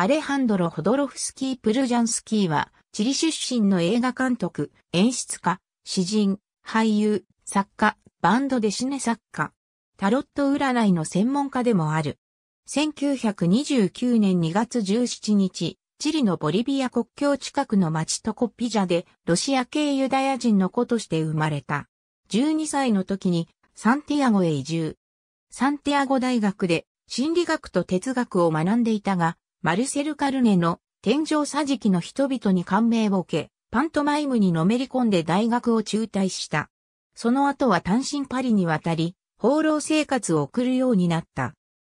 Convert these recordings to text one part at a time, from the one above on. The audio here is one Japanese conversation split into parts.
アレハンドロ・ホドロフスキー・プルジャンスキーは、チリ出身の映画監督、演出家、詩人、俳優、作家、バンドでシネ作家、タロット占いの専門家でもある。1929年2月17日、チリのボリビア国境近くの町トコピジャで、ロシア系ユダヤ人の子として生まれた。12歳の時に、サンティアゴへ移住。サンティアゴ大学で、心理学と哲学を学んでいたが、マルセル・カルネの天井桟敷の人々に感銘を受け、パントマイムにのめり込んで大学を中退した。その後は単身パリに渡り、放浪生活を送るようになった。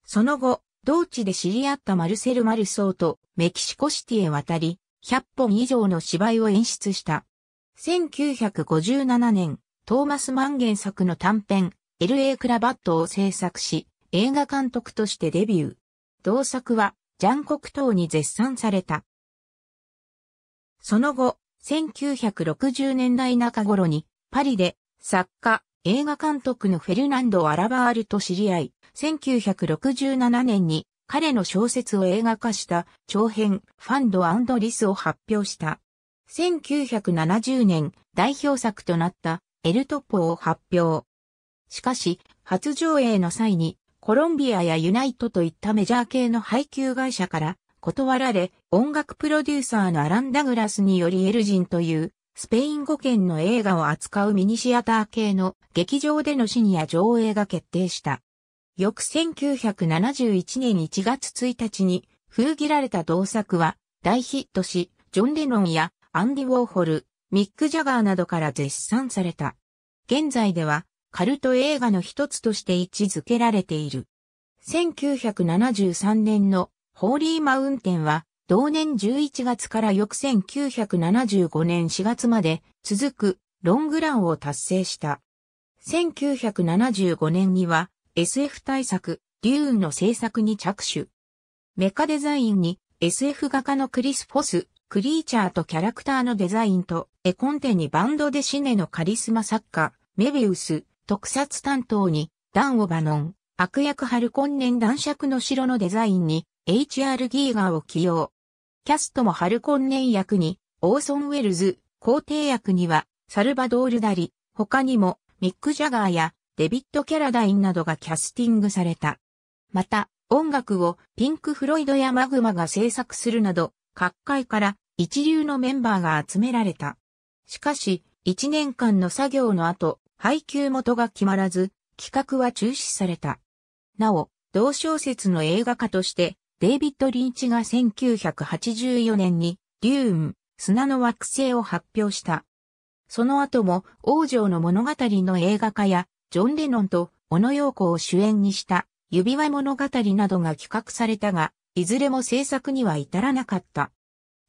その後、同地で知り合ったマルセル・マルソーとメキシコシティへ渡り、100本以上の芝居を演出した。1957年、トーマス・マンゲン作の短編、LA クラバットを制作し、映画監督としてデビュー。同作は、ジャン国等に絶賛された。その後、1960年代中頃に、パリで、作家、映画監督のフェルナンド・アラバールと知り合い、1967年に彼の小説を映画化した長編ファンドリスを発表した。1970年代表作となったエルトポを発表。しかし、初上映の際にコロンビアやユナイトといったメジャー系の配給会社から断られ、音楽プロデューサーのアラン・ダグラスによりエルジンというスペイン語圏の映画を扱うミニシアター系の劇場でのシニア上映が決定した。翌1971年1月1日に封切られた同作は大ヒットし、ジョン・レノンやアンディ・ウォーホル、ミック・ジャガーなどから絶賛された。現在ではカルト映画の一つとして位置づけられている。1973年のホーリーマウンテンは、同年11月から翌1975年4月まで続くロングランを達成した。1975年には SF 大作、デューンの制作に着手。メカデザインに SF 画家のクリス・フォス、クリーチャーとキャラクターのデザインと絵コンテにバンドでシネのカリスマ作家、メビウス、特撮担当に、ダン・オバノン、悪役ハルンネ年男爵の城のデザインに、HR ギーガーを起用。キャストもハルンネ年役に、オーソン・ウェルズ、皇帝役には、サルバドール・ダリ、他にも、ミック・ジャガーや、デビッド・キャラダインなどがキャスティングされた。また、音楽をピンク・フロイドやマグマが制作するなど、各界から一流のメンバーが集められた。しかし、一年間の作業の後、配給元が決まらず、企画は中止された。なお、同小説の映画化として、デイビッド・リンチが1984年に、デューン、砂の惑星を発表した。その後も、王女の物語の映画化や、ジョン・レノンと小野洋子を主演にした、指輪物語などが企画されたが、いずれも制作には至らなかった。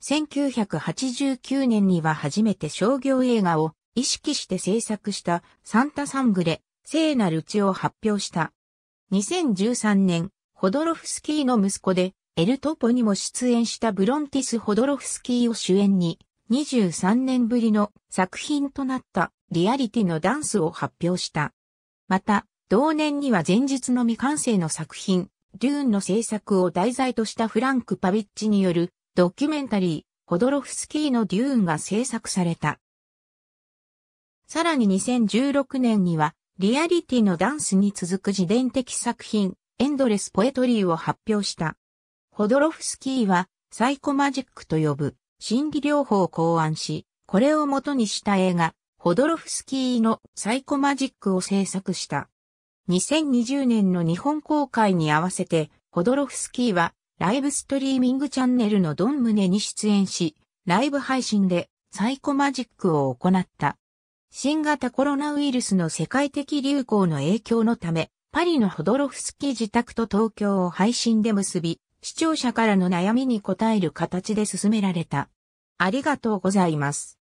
1989年には初めて商業映画を意識して制作したサンタサングレ、聖なる血を発表した。2013年、ホドロフスキーの息子で、エルトポにも出演したブロンティス・ホドロフスキーを主演に、23年ぶりの作品となったリアリティのダンスを発表した。また、同年には前日の未完成の作品、デューンの制作を題材としたフランク・パビッチによるドキュメンタリー、ホドロフスキーのデューンが制作された。さらに2016年には、リアリティのダンスに続く自伝的作品、エンドレス・ポエトリーを発表した。ホドロフスキーは、サイコマジックと呼ぶ、心理療法を考案し、これを元にした映画、ホドロフスキーのサイコマジックを制作した。2020年の日本公開に合わせて、ホドロフスキーは、ライブストリーミングチャンネルのドンムネに出演し、ライブ配信でサイコマジックを行った。新型コロナウイルスの世界的流行の影響のため、パリのホドロフスキー自宅と東京を配信で結び、視聴者からの悩みに応える形で進められた。ありがとうございます。